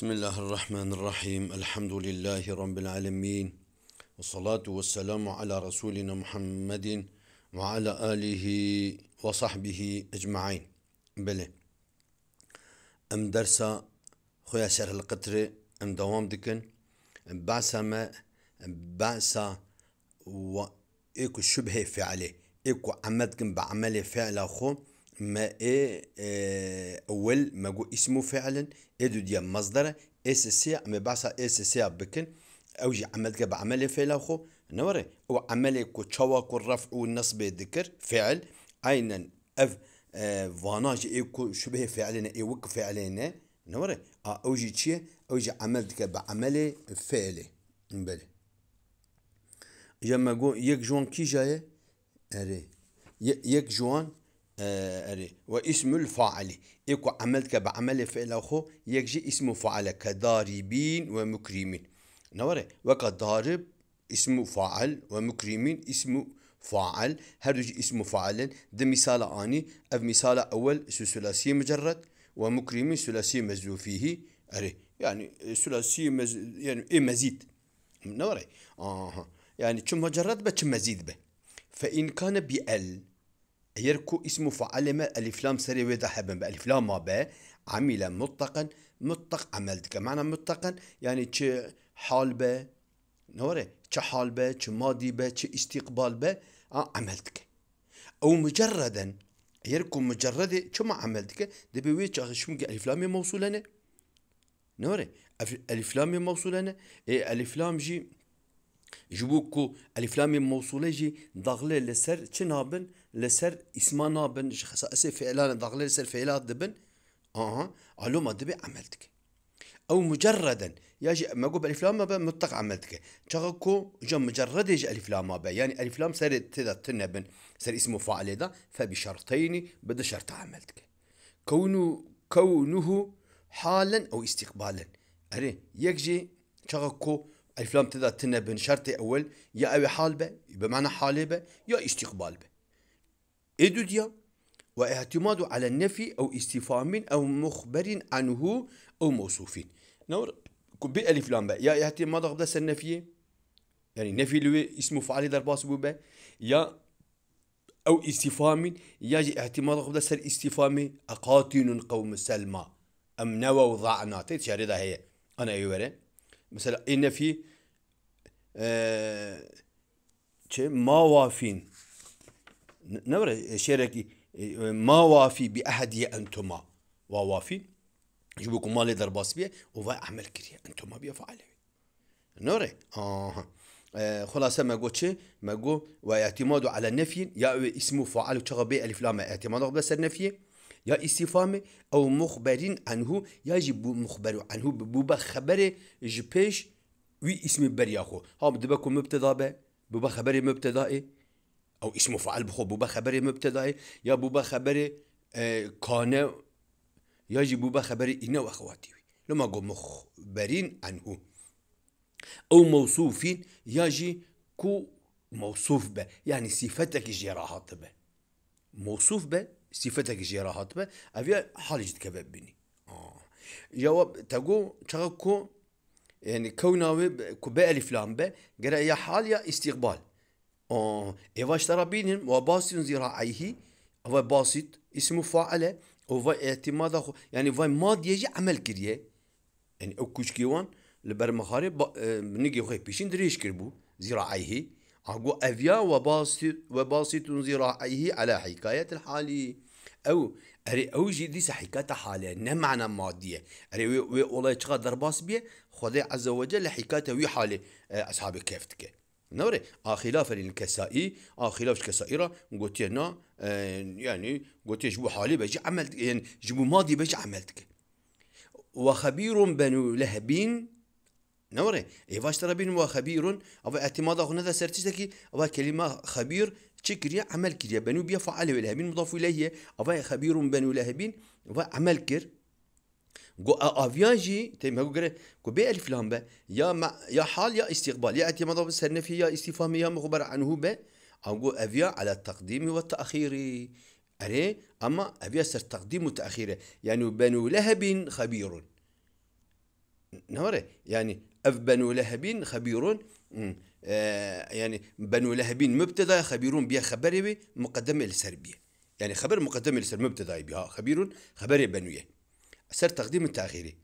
بسم الله الرحمن الرحيم الحمد لله رب العالمين والصلاة والسلام على رسولنا محمد وعلى آله وصحبه أجمعين بلي أم درسا خويا سهر القطر أم دوام دكن بعسا ما بعسا وإيكو إيكو شبهة فعلي إيكو عمدكن بعمل فعل أخو ما إيه, إيه أول ما جو اسمه فعلا إدو ديال مصدر إس إس سي إساسية إس إس سي بكن أو جي عملت كاب كبا فعل أخو نوري أو عمل كو تشوا كو الرفع والنصب ذكر فعل أينا أف آه فاناج إيكو شبه فعلنا إيوك فعلنا نوري آه، أو جي تشي أو جي عمل كبا عمل فعلي بلي ما جو يك جون كي جاي أري يك جوان آه، اري واسم الفاعل اكو عمل بعمل فعل اخو يكجي اسم فاعل كضاربين ومكرمين نوري وكضارب اسم فاعل ومكرمين اسم فاعل هرج اسم فاعل ده مثال اني اف مثال اول ثلاثي مجرد ومكرمين ثلاثي مزو فيه اري يعني ثلاثي مز يعني إيه مزيد نوري اها يعني كم مجرد بكم مزيد به فان كان بال يركو اسم فعلم الف لام سري ويدا حبن الف لام با عمل مطلقا مطلق عملتك معنى مطلقا يعني تش حال با نوري تش حال با تش ماضي با تش استقبال با آه، عملتك او مجردا يركو مجرد تش ما عملتك دبي ويتش شو الف لام موصول نوري الف لام موصول إيه الف لام جي جبوكو الف لام موصوله جي ضغله لسر نابن لسر اسما نابن خصائص فعلان ضغل لسر فعلات دبن اه الو ما دبي عملتك او مجردا يجي ما قول الف لام ما متق عملتك تشغكو جا مجرد يجي الف لام ما يعني الف لام سر تنبن سر اسمه فاعل ده فبشرطين بده شرط عملتك كونه كونه حالا او استقبالا اري يجي تشغكو الف لام تدا تنبن شرط اول يا اوي حال به بمعنى حالبه يا استقبال به إدوديا واعتماد على النفي أو استفهام أو مخبر عنه أو موصوف نور بألف لام يا اعتماد غبدا النفي يعني نفي لو اسمه فعل ضرب بوبا يا أو استفهام يا اعتماد غبدا سر استفهام أقاتن قوم سلمى أم نوى وضعنا تشاردها هي أنا أيوة مثلا النفي آه ما وافين نور شيركي ما وافي بأحد أنتما ووافي جبوكو مالي درباس بيه وفا عمل كريه أنتما بيه فعله نورا آه. آه خلاصة ما قلت شيء ما قلت واعتماده على نفي يا اسمه فعل وشغبه ألف لام اعتماده بس النفي يا استفهام أو مخبرين عنه يجب مخبر عنه ببا خبره جبيش وي اسم برياخو ها بدبكم مبتدا به ببا خبر مبتدائي او اسمه فعل بخو بوبا خبر مبتداي يا بوبا خبر آه، كان يجب بوبا خبر إن وأخواتي لما قو مخبرين عنه أو موصوفين يجي كو موصوف به يعني صفتك جراحات به موصوف به صفتك جراحات به حالي حالج كباب بني آه. جواب تقو تقو يعني كوناوي كو بألف لام به قرأ يا حال يا استقبال آه إيفا اشترى بينهم وباسط ذراعيه هو باسط اسمه فاعله هو اعتماد يعني هو ماد يجي عمل كريه يعني او كوشكيوان لبرمخاري با... آه، نجي خوي بيشين دريش كربو ذراعيه أقو أفيا وباسط وباسط ذراعيه على حكاية الحالي أو أري أو دي حكاية حالة نه معنى مادية أري وي والله تشقدر باس بيه خدي عز وجل حكاية وي حالة آه، أصحاب كيفتك نوري اخلاف آه، الكسائي اخلاف آه، الكسائره قلت هنا آه، يعني قلت جبو حالي بجي عملت يعني جبو ماضي بجي عملتك وخبير بنو لهبين نوري ايفاش ترى بين وخبير او اعتماد هنا سرتشتكي او كلمه خبير تشكري عمل كريا بنو بيا فعل لهب مضاف اليه او خبير بنو لهبين وعمل كير جو افيان جي تيم هاكو غير كو بي الف لام يا ما يا حال يا استقبال يا اعتماد مستنفي يا استفهام يا مخبر عنه با او افيا على التقديم والتاخير اري اما افيا سر تقديم وتاخير يعني بنو لهب خبير نوري يعني اف بنو لهب خبير آه يعني بنو لهب مبتدا خبيرون بها خبر مقدمه للسربيه يعني خبر مقدمه للسربيه مبتدا بها خبير خبر بنويه سر تقديم التاخيري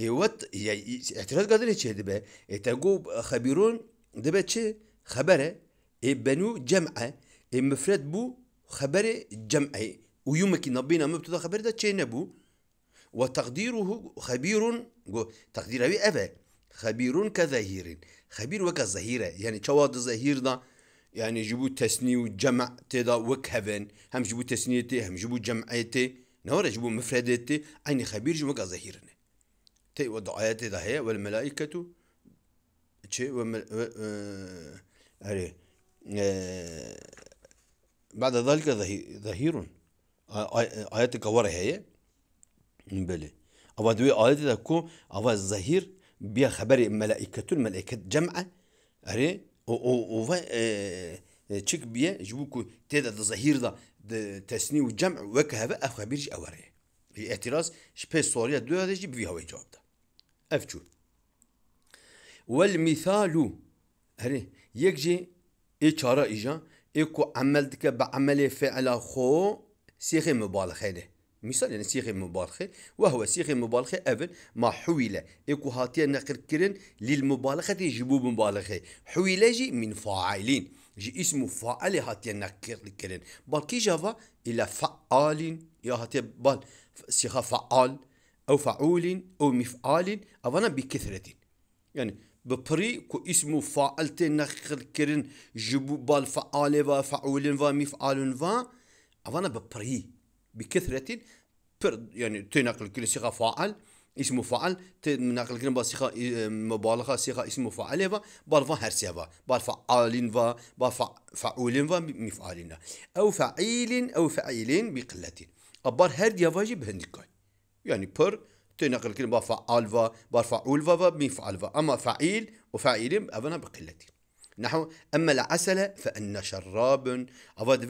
ايوت يعني اعتراض قادر يتشه دبا إيه تقوب خبيرون دبا تشه خبره اي بنو جمعه اي مفرد بو خبره جمعه ويومك نبينا مبتدا خبر ده تشه نبو وتقديره خبير أبي أبا خبير كظهير خبير وك الظهيرة يعني شواد الظهير دا يعني جبو تسني وجمع تدا وكهفن هم جبو تسنيتي هم جبو جمعيتي نورج جبو مفردتي عين خبير جمك ظهيرني تي ودعايات ده هي والملائكة تشي ومل... آه... آه... آه... بعد ذلك ظهير آيات كورة هي بلي أبا دوي آيات دكو أبا الظهير بيا خبر ملائكة الملائكة جمعة أري و و و آه، تشك بيه جبوكو تيدا ظهير دا تسني وجمع وكهذا أخو بيرج أوري اعتراض شبه سوريا دو هذا جي بفي هوا جواب دا أفجو والمثال هري يكجي اي چارا ايجا ايكو عمل دك بعمل فعل خو سيغي مبالغة ده مثال يعني سيغي مبالغه وهو سيغي مبالغه اول ما حويل اكو هاتيه نقر كرن للمبالغه جبوب مبالغه حويلجي من فاعلين جي اسمه فاعل هات ينكر الكلن كي جافا الى فعال يا هات بال سيغا فعال او فعول او مفعال افانا بكثره يعني ببري كو اسمه فاعل تنخر كرن جبو بال فعال و فعول و و افانا ببري بكثره بر يعني تنقل كل سيغا فاعل اسم مفعل نقل كلمه صيغه مبالغه صيغه اسم مفعل هبا برفع هرسي هبا برفع عالين فا برفع فعولين فا مفعلين او فعيل او فعيلين بقله ابار هر ديافاجي بهندكاي يعني بر تنقل كلمه فعال فا برفع اولفا فا مفعل فا اما فعيل وفعيلين ابنا بقله نحو اما العسل فان شراب افاد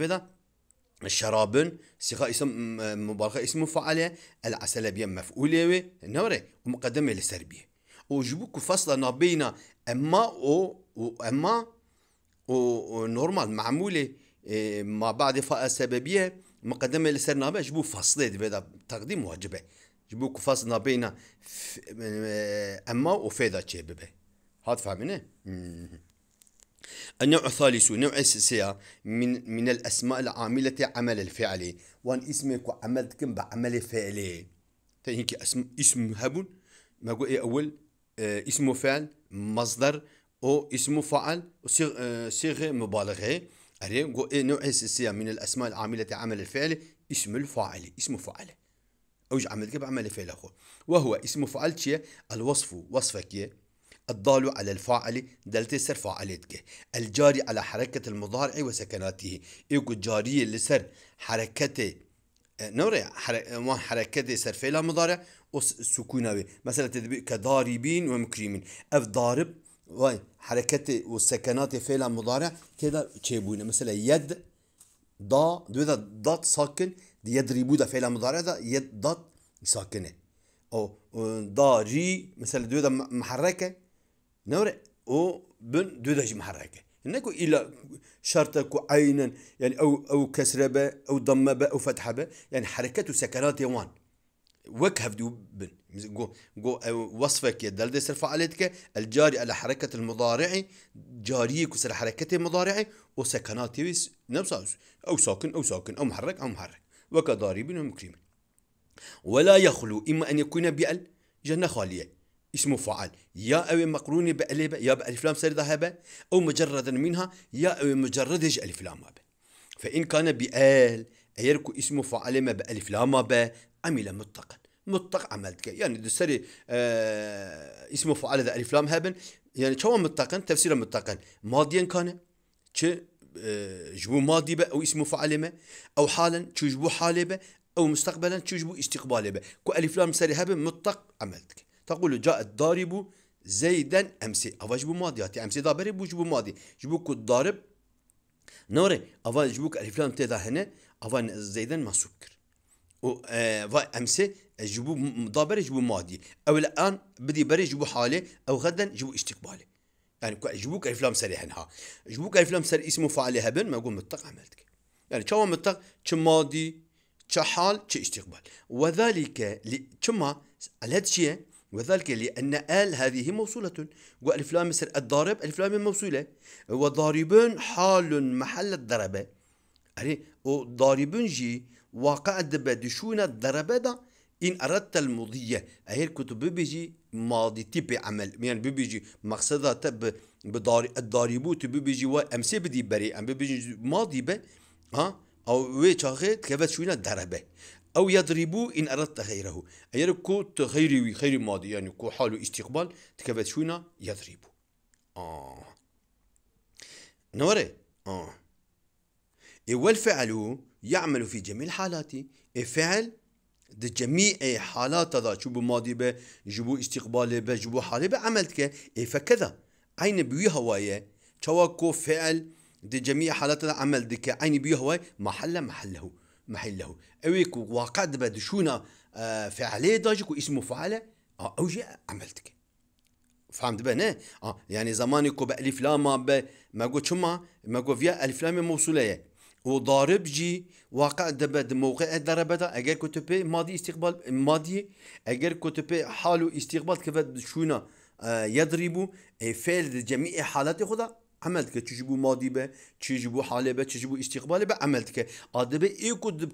الشرابن سيخا اسم مباركة اسم فعالة العسل بيم مفعولة نورة ومقدمة لسربيه وجبوكو فصلة ما بين اما او واما و نورمال معمولة إيه، ما بعد فاء سببية مقدمة للسرنابة جبو فصلة بدا تقديم واجبة جبوكو فصلة ما بين إيه، اما وفيدا تشيببه هاد فهمنا؟ النوع الثالث نوع السلسلة من من الأسماء العاملة عمل الفعل وان اسمك وعملتكم بعمل فعلي تهيك اسم اسم هبون ما قول إيه أول آه فعل مصدر أو اسم فعل وصيغ آه صيغة مبالغة أري قول إيه نوع السلسلة من الأسماء العاملة عمل الفعل اسم الفاعل اسم فاعل أوج عملتك بعمل فعل أخو وهو اسم فعل الوصف وصفك الضال على الفاعل دلت سر فاعلتك الجاري على حركة المضارع وسكناته أيوة إيكو جارية لسر حركة آه، نوري ما حركة سر فعل مضارع وسكونه مثلا تدبي كضاربين ومكرمين اف ضارب وحركة والسكنات فعل مضارع كذا تشيبونه مثلا يد ضا دو ذا ضاد ساكن دي ذا فعل مضارع ذا يد ضاد ساكنه او آه، ضاري مثلا دو ذا محركه نور او بن دودج محركه انكو الى شرطك عينا يعني او او كسره به او ضمه به او فتحه بأ يعني حركته سكنات يوان وكهف دو بن جو جو وصفك يا دلدة سر فعالتك الجاري على حركة المضارع جاريك وسر حركة المضارع وسكناتي نفس أو ساكن أو ساكن أو محرك أو محرك وكضارب ومكرم ولا يخلو إما أن يكون بأل جنة خالية اسمه فعال يا أوي مقرونة بأليبة يا بألف لام سردة هبة أو مجردا منها يا أوي مجردج ألف لام هبة فإن كان بآل أيركو اسمه فعال ما بألف لام هبة عمل مطلقا مطلق عملتك يعني دسري آه اسمه فعال ذا ألف لام هبن يعني شو مطلقا تفسير مطلقا ماضيا كان آه، جبو ماضي بقى أو اسمه فعل ما أو حالا تجبو حالبة أو مستقبلا تجبو استقبالبة كو ألف لام سري هبن مطلق عملتك تقول جاء الضارب زيدا امسي افا جبو ماضي هاتي امسي ضابري بري بو جبو ماضي جبو كو الضارب نوري افا جبو الف لام تي هنا افا زيدا ما سكر و افا آه، امسي جبو ضابري بري جبو ماضي او الان بدي بري جبو حالي او غدا جبو استقبالي يعني جبوك الف لام سري هنا جبوك الف لام سري اسمه فعلي هبن ما اقول متق عملتك يعني شو متق ماضي شو استقبال وذلك لكما على هذا الشيء وذلك لأن آل هذه موصولة وألف لام مصر الضارب ألف لام موصولة وضاربون حال محل الضربة يعني وضاربون جي واقع دبا دشونا الضربة دا إن أردت المضية أهير يعني كتب بيجي ماضي تبي عمل يعني بيجي مقصدة تب بدار الضاربو تبي بيجي وأمسي بدي بري أم يعني بيجي ماضي ب ها أو ويش شاخي كبت شوينا الضربة أو يضربوا إن أردت غيره اي كو تغيري وخير ماضي يعني كو حال استقبال تكبت شونا يضربوا آه نوري آه والفعل يعمل في جميع الحالات الفعل د جميع حالات هذا شو بماضي به جبو استقبال به جبو حالي به عملتك فكذا عين بيو هواية كو فعل د جميع حالات هذا عمل دك عين بيو هواية محل محله محله اويك وقد بدشونا آه، فعليه داجك واسمه فعله آه، او اوجي عملتك فهمت بنا اه يعني زماني كو بألف لاما ب ما قلت شما ما قلت فيها ألف لام موصولة وضارب جي واقع دبد موقع دربدا اگر كتبه ماضي استقبال ماضي اگر كتبه حالو استقبال كفت شونا آه يضربوا إيه، فعل جميع حالات خدا عملتك چجبو مادی به چجبو حاله به چجبو استقبال به عملتك ادب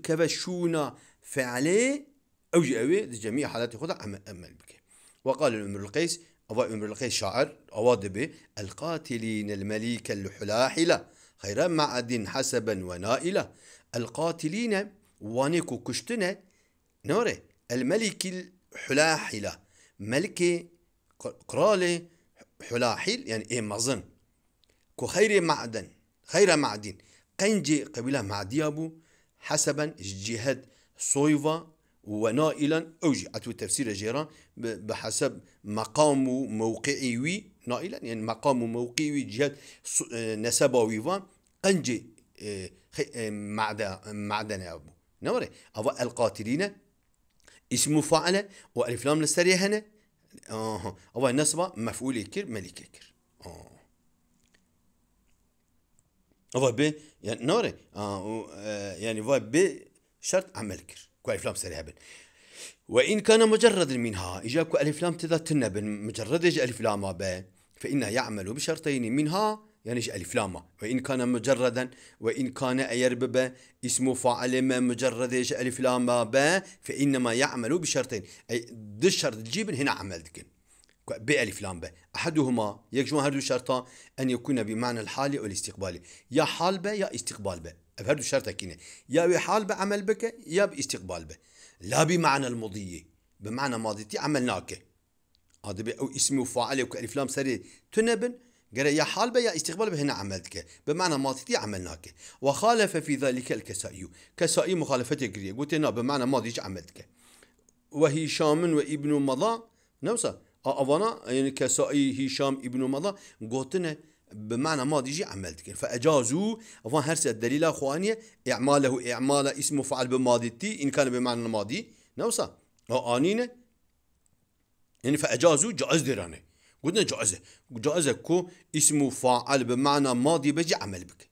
که به شونا فعلي او در جميع حالات خود عمل, بکه وقال الامر القيس أو أمر القيس شاعر أواضبه القاتلين المليك الحلاحلة خيرا معد حسبا ونائلة القاتلين وانيكو كشتنا نوري الملك الحلاحلة ملك قرالي حلاحل يعني إيه مظن كخير معدن خير معدن قنجي قبيلة معديابو حسبا جهاد صويفا ونائلا أوجي عتو تفسير جيران بحسب مقام موقعي وي نائلا يعني مقام موقعي وي جهاد آه، نسبا ويفا قنجي آه، آه، معدن أبو نوري أو القاتلين اسم فاعل والفلام لام لستريهنا آه أو نسبة مفعول كير ملك كير آه وای يعني نوره آه، آه، يعني وای بي شرط عمل كر كو افلام لام سريع بن وإن كان مجرد منها إجا كو ألف لام تذا تنبن مجرد إجا ألف لاما به فإنه يعمل بشرطين منها يعني إيش ألف لاما وإن كان مجردا وإن كان ايرببا اسم فاعل ما مجرد إيش ألف لاما با فإنما يعمل بشرطين أي دي الشرط تجيب هنا عمل دكن بألف لامبة أحدهما يجمع هذا الشرطة أن يكون بمعنى الحالي أو الاستقبالي يا حالبة يا استقبال به بهذا الشرطة كنا يا حالبة عمل بك يا باستقبال به لا بمعنى المضي بمعنى ماضيتي عملناك هذا أو اسمي وفاعل وكألف لام سري تنبن قال يا حالبة يا استقبال هنا عملتك بمعنى ماضي عملناك وخالف في ذلك الكسائي كسائي مخالفته قلت هنا بمعنى ماضي عملتك وهشام وابن مضى نوصل أفانا يعني كسائي هشام ابن مضى قوتنا بمعنى ماضي جي عمل دكين فأجازو أفنا هرس الدليل أخواني إعماله إعمال اسم فعل بماضي تي إن كان بمعنى الماضي نوصا آنينة يعني فأجازو جائز درانه قلنا جائزة جائزة كو اسم فاعل بمعنى ماضي بجي عمل بك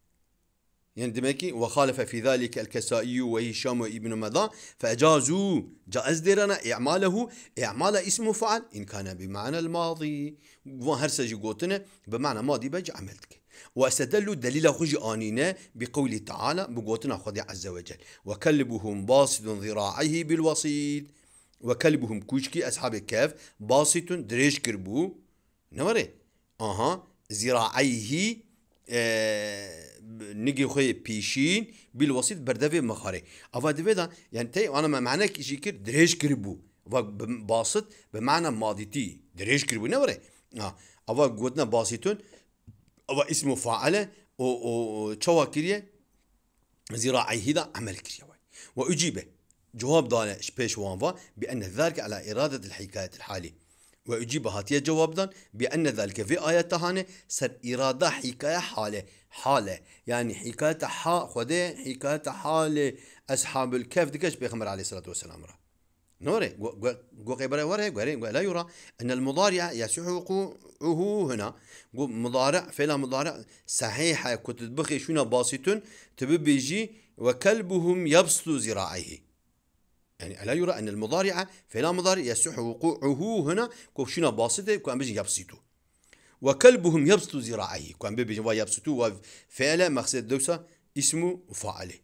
يندمكي وخالف في ذلك الكسائي وهشام ابن مذا فأجازوا جائز ديرنا إعماله إعمال اسم فعل إن كان بمعنى الماضي وهرسجي جوتنا بمعنى ماضي بج عملتك واستدلوا دليل خج آنينا بقوله تعالى بقوتنا خدي عز وجل وكلبهم باسط ذراعيه بالوسيط وكلبهم كوشكي أصحاب الكهف باسط دريش كربو نوري أها ذراعيه آه نجي خوي بيشين بالوسيط في مخاري افا دفيدا يعني تي انا معناه كيشي كير دريش كربو باسط بمعنى تي دريش كربو نوري اه افا قوتنا باسطون افا اسمه فاعله و او تشوا كريه زراعي هدا عمل كريه واجيبه جواب دانا شبيش وانفا بان ذلك على اراده الحكايه الحالي وأجيب هاتيا دان بأن ذلك في آية تهانة سر إرادة حكاية حالة حالة يعني حكاية حا خدي حكاية حال أصحاب الكهف دكش بيخمر عليه الصلاة والسلام را. نوري قوقي برا وري لا يرى أن المضارع يسحقه هنا مضارع فعل مضارع صحيحة كنت تبخي شونا باسط بيجي وكلبهم يبسط ذراعيه يعني ألا يرى أن المضارع فعل مضارع يسحقه هنا هنا شنو باسطة كو بيجي يبسطه وكلبهم يبسط ذراعيه كان جوا يبسطوا فعل مقصد دوسة اسمه وفاعله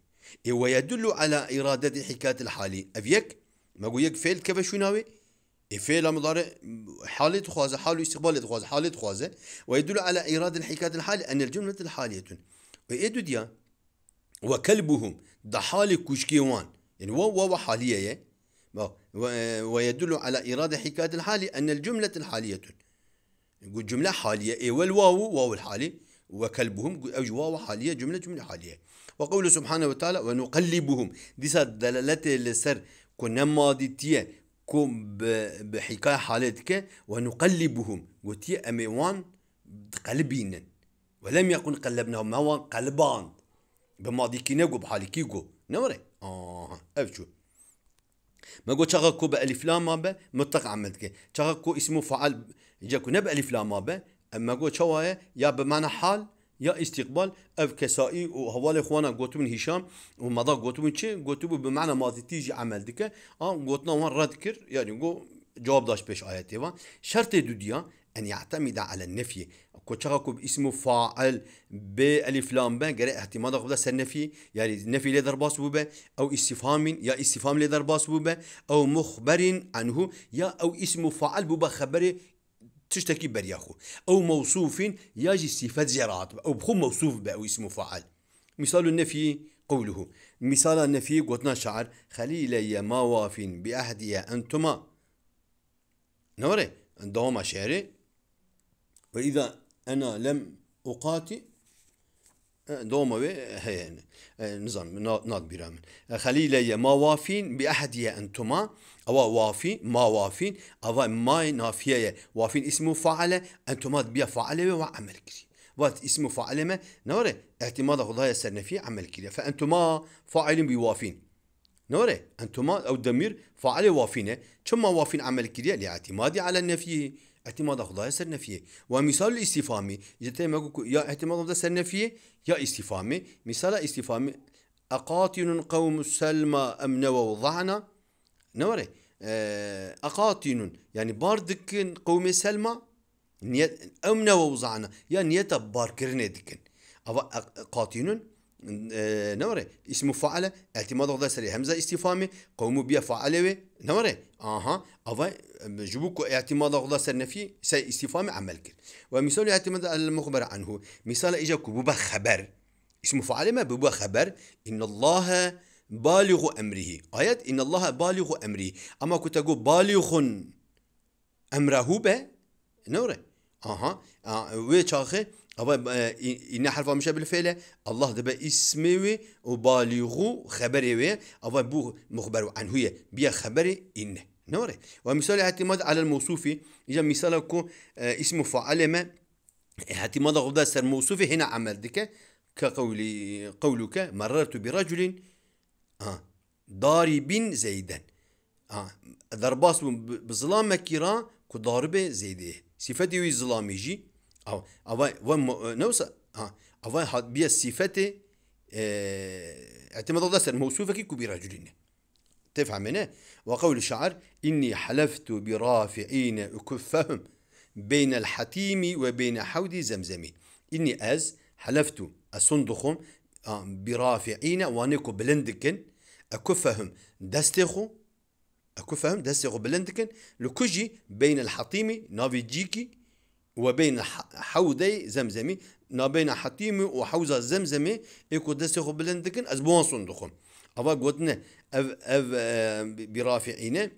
إيوه، ويدل على إرادة حكاية الحالي أفيك ما قويك فعل كيف شو ناوي إيه، فعل مضارع حالة خوازة حال استقبال خوازة حالة خوازة ويدل على إرادة حكاية الحالي أن الجملة الحالية وإيدو ديا وكلبهم ضحال كشكيوان يعني و و حالية ويدل على إرادة حكاية الحالي أن الجملة الحالية نقول جملة حالية إي والواو واو الحالي وكلبهم واو حالية جملة جملة حالية وقوله سبحانه وتعالى ونقلبهم دي دلالات السر كنا ماضي تيا كم بحكاية حالتك ونقلبهم امي أميوان قلبين ولم يكن قلبناهم هو قلبان بماضي كي نقو بحالي كي نقو نوري آه أفشو ما قلت شغل بألف لام مطلق عملتك شغل كو اسمه فعل يجاكو نب ألف لام به أما جو شوايا يا بمعنى حال يا استقبال اف كسائي وهوال اخوانا قوتو من هشام ومضى قوتو من شي قوتو بمعنى ماضي تيجي عمل ديك اه قوتنا وان رد يعني قو جواب داش بيش آياتي وان شرط دوديا أن يعتمد على النفي كوتشاكو باسمه فاعل بألف لام ب قرأ احتمال قبل النفي يعني النفي لي درباس بوبا أو استفهام يا استفهام لي درباس بوبا أو مخبر عنه يا أو اسم فاعل بوبا خبر تشتكي برياخو أو موصوف يجي صفات زراعة أو بخو موصوف بأو اسم فعال مثال النفي قوله مثال النفي قوتنا شعر خليلي ما واف يا أنتما نوري دوما شعري وإذا أنا لم أقاتل دوموي هي نظام ناد بيرامن خليل يا ما وافين بأحد يا أنتما أو وافين ما وافين أو ما نافية وافين اسمه فعل أنتما بيا فعل وعمل كري وات اسمه فعل ما نوري اعتماد سرنا سرنفي عمل كري فأنتما فاعل بوافين نوري أنتما أو دمير فعل وافين ما وافين عمل كري لاعتمادي على النفي اعتماد خدای سرنفیه و مثال استفهامی جدی مگو یا اعتماد سر سرنفیه یا استفهامی مثال استفهامی أقاطن قوم سلمى أم نووا ضعنا نوري اه، أقاطن يعني باردكن قوم سلمى أم نووا ضعنا يعني يتبار كرني دكن أقاطن آه، نوري اسم فعل اعتماد غدا سري همزه استفهامي قوموا بيا فاعل نوري اها اوا جبوكو اعتماد غدا سر نفي سي استفهامي عمل كر ومثال اعتماد المخبر عنه مثال اجا بوبا خبر اسم فعل ما بوبا خبر ان الله بالغ امره ايات ان الله بالغ امره اما كنت اقول بالغ امره به نوري اها آه. وي تشاخي أبا إيه، إن حرف مش بالفعل الله ده اسمه وبالغو خبره وي أبا بو مخبر عنه بيا خبره إنه نوري ومثال اعتماد على الموصوف إذا مثالك إيه، اسمه فعل ما اعتماد غدا سر موصوف هنا عمل ديك كقولي قولك مررت برجل آه ضارب زيدا آه ضرباس بظلام كيرا كضارب زيده صفتي ظلامي جي Av, av, نوصل ها av هاد بيا الصفات آه، اعتماد الله الموصوفة كبيره برجلين تفهم منه وقول الشعر إني حلفت برافعين أكفهم بين الحتيم وبين حوض زمزم إني أز حلفت أصندخم آه، برافعين وانيكو بلندكن أكفهم دستخو أكفهم دستخو بلندكن لكجي بين الحطيم نافي جيكي وبين حوضي زمزمي نابين حطيمي وحوزة زمزمي إيكو دستيخو بلن بلندكن أز بوانسون دخون أبا قوتنا أف أف آه، برافعينه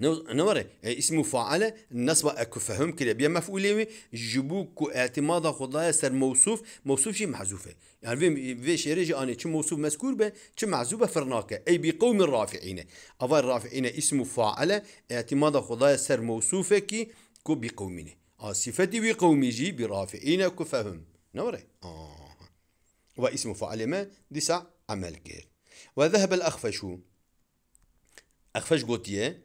نوري اسمه فاعل نصب اكو فهم كده بيا مفعولي جبوك اعتماد خدايا سر موصوف موصوف شي محذوفه يعني في في شيرجي اني تش موصوف مذكور به تش محذوفه فرناكه اي بقوم الرافعين اول الرافعين اسمه فاعل اعتماد خدايا سر موصوفه كي كو بقومينه آسفة جي برافعين كفهم نوري آه. واسم فعل ما دسع عمل كير وذهب الأخفش أخفش قوتي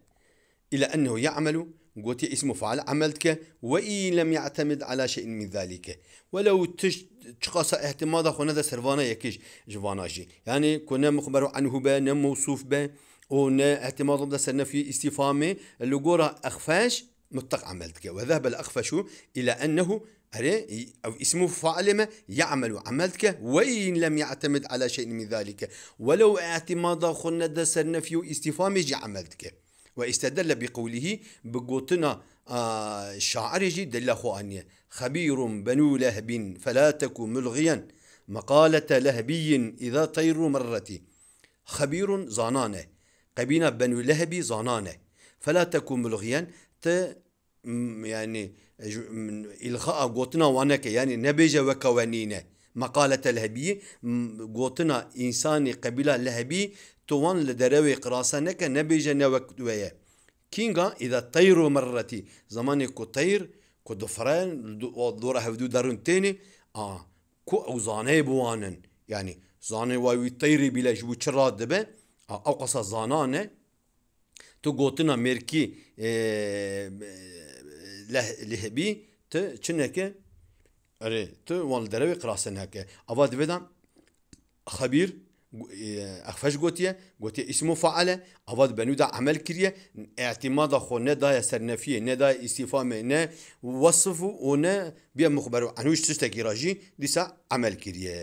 إلى أنه يعمل قوتي اسم فعل عملتك وإن لم يعتمد على شيء من ذلك ولو تش تشخص اهتمام خونا ذا سرفانا يكيش جواناجي يعني كنا مخبر عنه با نموصوف موصوف با ونا اعتماد ذا سرنا في استفهامه اللي جورا أخفاش متق عمل وذهب الأخفش إلى أنه أو اسمه فعلم يعمل عملتك وإن لم يعتمد على شيء من ذلك ولو اعتماد خلنا دسر نفي استفامج عملتك واستدل بقوله بقوتنا آه جي دل خوانية خبير بنو لهب فلا تكن ملغيا مقالة لهبي إذا طير مرتي خبير زانانة قبينا بنو لهبي زانانة فلا تكن ملغيا حتى يعني من إلغاء قوتنا وانك يعني نبيجة وكوانينه مقالة الهبي قوتنا إنساني قبيلة لهبي توان لدروي قراسانك نبيجة نوكتوية كينغا إذا طير مرتي زماني كو طير كو دفران دورة هفدو دارون تاني آه كو أوزاني بوانن يعني زاني واوي بلا جبو چراد دبه آه أو زانانه تو gotina ميركي lehebî ti çi neke erê tu wan derewê qirase neke ava divê dan xebîr اخفش گوتیه گوتیه اسمو فعله اواد بنودا عمل کریه اعتماد خو نه دا سرنفیه نه دا استفامه نه وصف و نه بیا مخبر عنوش تشتكي راجي لسا عمل كريه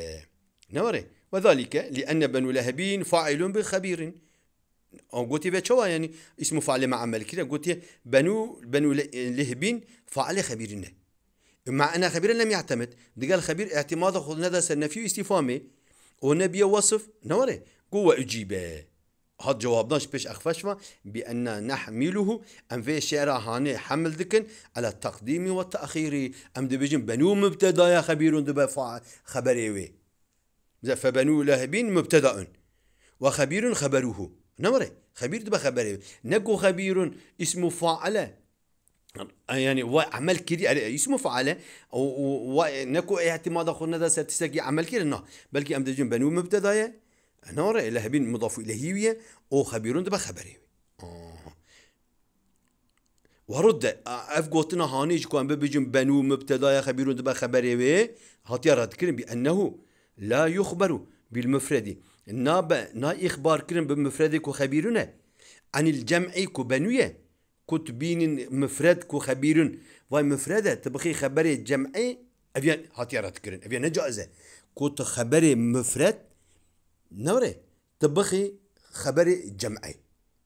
نوري وذلك لأن بنو لهبين فاعل بخبير او قوتي شوا يعني اسمه فعل مع عمل كده قوتي بنو بنو لهبين فعل خبيرنا مع أن خبير لم يعتمد دقال خبير اعتماد خذ ندى سنفي استفهامي ونبي وصف نوري قوة أجيبه هاد جوابناش بيش أخفشفا بأن نحمله أم في الشعر هاني حمل دكن على التقديم والتأخير أم دبجن بنو مبتدا يا خبير دبا خبريوي فبنو لهبين مبتدأ وخبير خبروه نمره خبير دبا خبري نكو خبير اسمه فاعله يعني وعمل كذي اسمه فعله يعني ونكو اعتماد خلنا ده ستستقي عمل كذي نه نعم. بلكي ام دجن بنو مبتدايه نورا الى هبين مضاف اليهيه او خبير دبا خبري آه. ورد اف قوتنا هانيج كون ببجن بنو مبتدايه خبير دبا خبري هاتي رد كريم بانه لا يخبر بالمفرد ناب نا إخبار كرم بمفرد كو عن الجمع كو بنوية كتبين مفرد كو خبيرن واي مفردة تبخي خبر جمعي أبيان هاتيارات كرن أبيان نجازة كوت خبر مفرد نوري تبخي خبر جمعي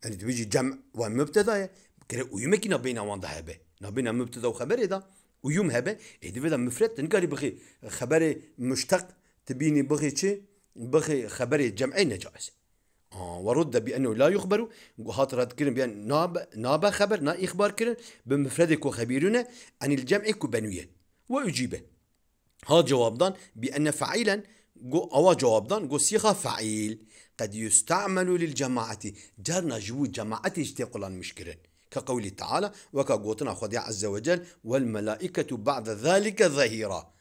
يعني تبيجي جمع مبتدا كره ويمكن بين وانده هبه نبينا مبتدا وخبر ده ويوم هبه ايه ده مفرد تنقري بخي خبر مشتق تبيني بخي شي بخي خبري جمعي نجاز آه، ورد بأنه لا يخبر وهات رد كرن بأن ناب نابا خبر نا إخبار كرن بمفردك وخبيرنا عن الجمع كبنوية وأجيبه هذا جوابدان بأن فعيلا جو جواب جوابدان جو صيغة فعيل قد يستعمل للجماعة جرنا جو جماعة اشتقلا مشكلة كقوله تعالى وكقوتنا خديع عز وجل والملائكة بعد ذلك ظهيرا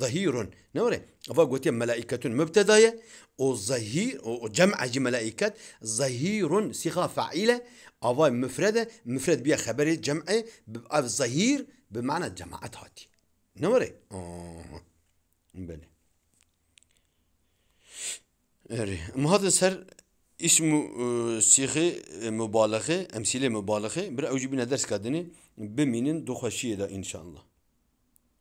ظهير نوري أفا قوتي ملائكة مبتداية وظهير وجمع جي ملائكة ظهير صيغة فاعلة أفا مفردة مفرد بها خبر جمع ظهير بمعنى جماعة هاتي نوري آه بلي أري مهذا سر اسم صيغه آه، مبالغه امثله مبالغه بر اوجبنا درس كادني بمنين دوخشيه ده ان شاء الله